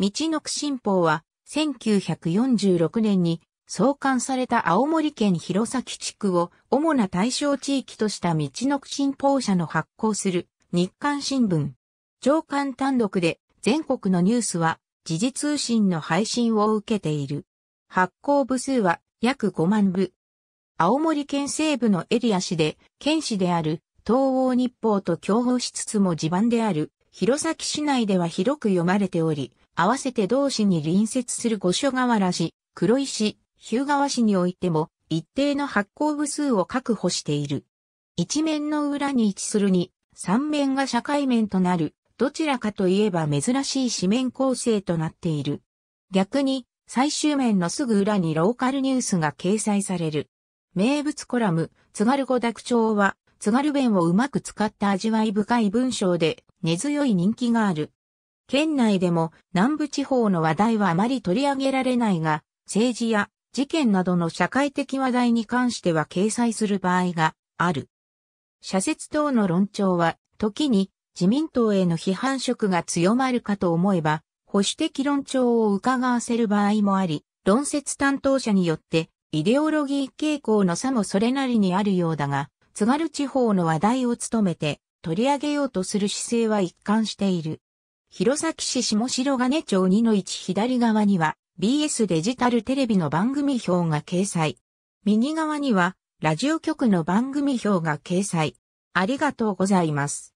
道のく新報は、1946年に創刊された青森県弘前地区を主な対象地域とした道のく新報社の発行する日刊新聞。上官単独で全国のニュースは時事通信の配信を受けている。発行部数は約5万部。青森県西部のエリア市で県市である東欧日報と競合しつつも地盤である弘前市内では広く読まれており、合わせて同市に隣接する五所川原市、黒石、日向川市においても、一定の発行部数を確保している。一面の裏に位置するに、三面が社会面となる、どちらかといえば珍しい紙面構成となっている。逆に、最終面のすぐ裏にローカルニュースが掲載される。名物コラム、津軽語濁調は、津軽弁をうまく使った味わい深い文章で、根強い人気がある。県内でも南部地方の話題はあまり取り上げられないが、政治や事件などの社会的話題に関しては掲載する場合がある。社説等の論調は、時に自民党への批判色が強まるかと思えば、保守的論調を伺わせる場合もあり、論説担当者によって、イデオロギー傾向の差もそれなりにあるようだが、津軽地方の話題を務めて、取り上げようとする姿勢は一貫している。弘前市下白金町2の1左側には BS デジタルテレビの番組表が掲載。右側にはラジオ局の番組表が掲載。ありがとうございます。